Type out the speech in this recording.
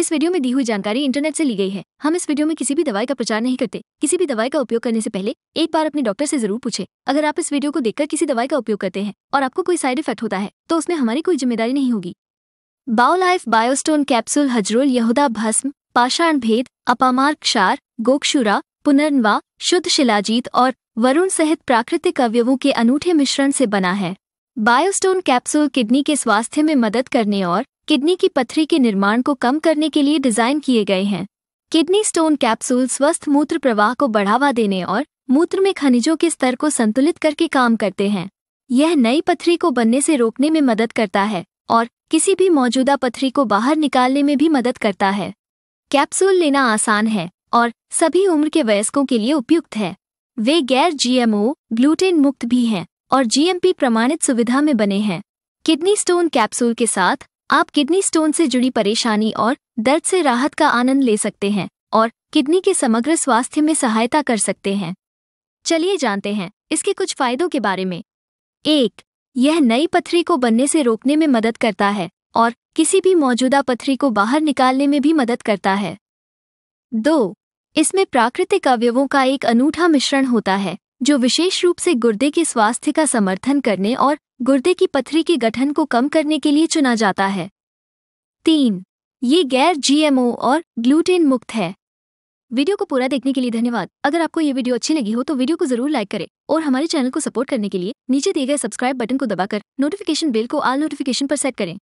इस वीडियो में दी हुई जानकारी इंटरनेट से ली गई है हम इस वीडियो में किसी भी दवाई का प्रचार नहीं करते किसी भी दवाई का उपयोग करने से पहले एक बार अपने डॉक्टर से जरूर पूछे अगर आप इस वीडियो को देखकर किसी दवाई का उपयोग करते हैं और आपको कोई साइड इफेक्ट होता है तो उसमें हमारी कोई जिम्मेदारी नहीं होगी बाउलाइफ बायोस्टोन कैप्सूल हजरोल यहुदा भस्म पाषाण भेद अपामार क्षार गोक्षुरा पुनर्नवा शुद्ध शिलाजीत और वरुण सहित प्राकृतिक अवयवों के अनूठे मिश्रण से बना है बायोस्टोन कैप्सूल किडनी के स्वास्थ्य में मदद करने और किडनी की पथरी के निर्माण को कम करने के लिए डिजाइन किए गए हैं किडनी स्टोन कैप्सूल स्वस्थ मूत्र प्रवाह को बढ़ावा देने और मूत्र में खनिजों के स्तर को संतुलित करके काम करते हैं यह नई पथरी को बनने से रोकने में मदद करता है और किसी भी मौजूदा पथरी को बाहर निकालने में भी मदद करता है कैप्सूल लेना आसान है और सभी उम्र के वयस्कों के लिए उपयुक्त है वे गैर जीएमओ ग्लूटेन मुक्त भी हैं और जीएमपी प्रमाणित सुविधा में बने हैं किडनी स्टोन कैप्सूल के साथ आप किडनी स्टोन से जुड़ी परेशानी और दर्द से राहत का आनंद ले सकते हैं और किडनी के समग्र स्वास्थ्य में सहायता कर सकते हैं चलिए जानते हैं इसके कुछ फायदों के बारे में एक यह नई पथरी को बनने से रोकने में मदद करता है और किसी भी मौजूदा पथरी को बाहर निकालने में भी मदद करता है दो इसमें प्राकृतिक अवयवों का एक अनूठा मिश्रण होता है जो विशेष रूप से गुर्दे के स्वास्थ्य का समर्थन करने और गुर्दे की पथरी के गठन को कम करने के लिए चुना जाता है तीन ये गैर जीएमओ और ग्लूटेन मुक्त है वीडियो को पूरा देखने के लिए धन्यवाद अगर आपको ये वीडियो अच्छी लगी हो तो वीडियो को जरूर लाइक करें और हमारे चैनल को सपोर्ट करने के लिए नीचे दिए गए सब्सक्राइब बटन को दबाकर नोटिफिकेशन बेल को आल नोटिफिकेशन पर सेट करें